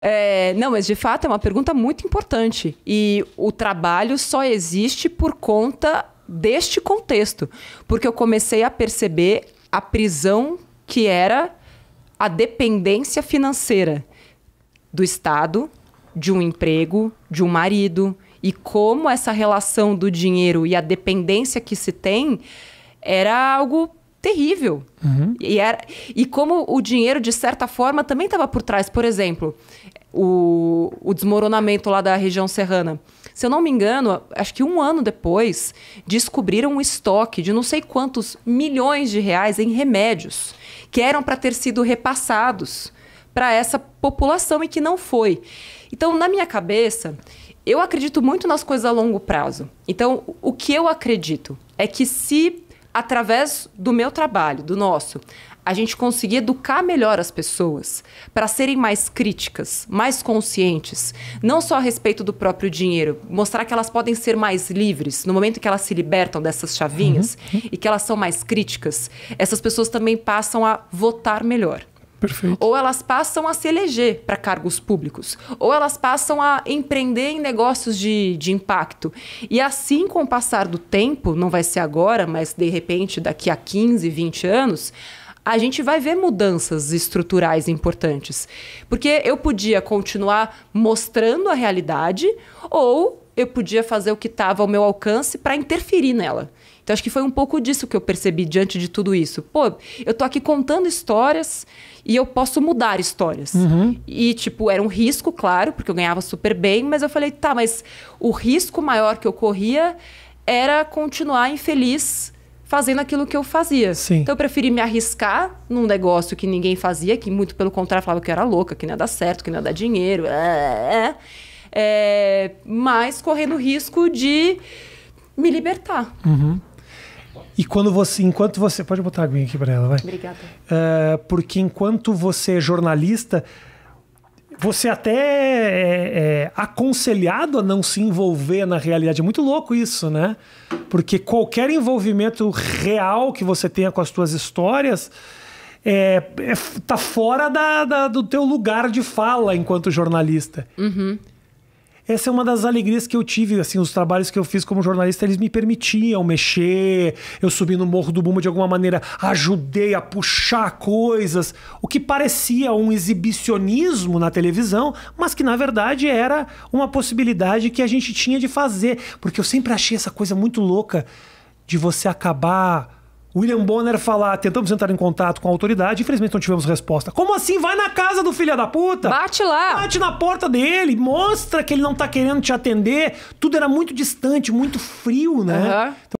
É, não, mas de fato é uma pergunta muito importante. E o trabalho só existe por conta deste contexto. Porque eu comecei a perceber a prisão que era a dependência financeira do Estado, de um emprego, de um marido. E como essa relação do dinheiro e a dependência que se tem era algo terrível. Uhum. E, era, e como o dinheiro, de certa forma, também estava por trás. Por exemplo, o, o, desmoronamento lá da região serrana. Se eu não me engano, acho que um ano depois, descobriram um estoque de não sei quantos milhões de reais em remédios que eram para ter sido repassados para essa população e que não foi. Então, na minha cabeça, eu acredito muito nas coisas a longo prazo. Então, o que eu acredito é que se através do meu trabalho, do nosso, a gente conseguir educar melhor as pessoas para serem mais críticas, mais conscientes, não só a respeito do próprio dinheiro, mostrar que elas podem ser mais livres no momento que elas se libertam dessas chavinhas uhum. e que elas são mais críticas, essas pessoas também passam a votar melhor. Perfeito. Ou elas passam a se eleger para cargos públicos, ou elas passam a empreender em negócios de, de impacto. E assim, com o passar do tempo, não vai ser agora, mas de repente, daqui a 15, 20 anos, a gente vai ver mudanças estruturais importantes. Porque eu podia continuar mostrando a realidade, ou eu podia fazer o que estava ao meu alcance para interferir nela. Então acho que foi um pouco disso que eu percebi diante de tudo isso. Pô, eu tô aqui contando histórias e eu posso mudar histórias. Uhum. E, tipo, era um risco, claro, porque eu ganhava super bem, mas eu falei, tá, mas o risco maior que eu corria era continuar infeliz fazendo aquilo que eu fazia. Sim. Então eu preferi me arriscar num negócio que ninguém fazia, que muito pelo contrário falava que eu era louca, que não ia dar certo, que não ia dar dinheiro. É, é, é, é mas correndo o risco de me libertar. Uhum. E quando você, enquanto você, pode botar a aguinha aqui para ela, vai. Obrigada. Uh, porque enquanto você é jornalista, você até é, é, é, aconselhado a não se envolver na realidade. É muito louco isso, né? Porque qualquer envolvimento real que você tenha com as suas histórias é, é tá fora da, da, do teu lugar de fala enquanto jornalista. Uhum essa é uma das alegrias que eu tive, assim, os trabalhos que eu fiz como jornalista, eles me permitiam mexer, eu subi no Morro do Bumbo de alguma maneira, ajudei a puxar coisas, o que parecia um exibicionismo na televisão, mas que na verdade era uma possibilidade que a gente tinha de fazer, porque eu sempre achei essa coisa muito louca de você acabar William Bonner falar, tentamos entrar em contato com a autoridade, infelizmente não tivemos resposta. Como assim? Vai na casa do filho da puta! Bate lá! Bate na porta dele, mostra que ele não tá querendo te atender. Tudo era muito distante, muito frio, né? Uhum. Então,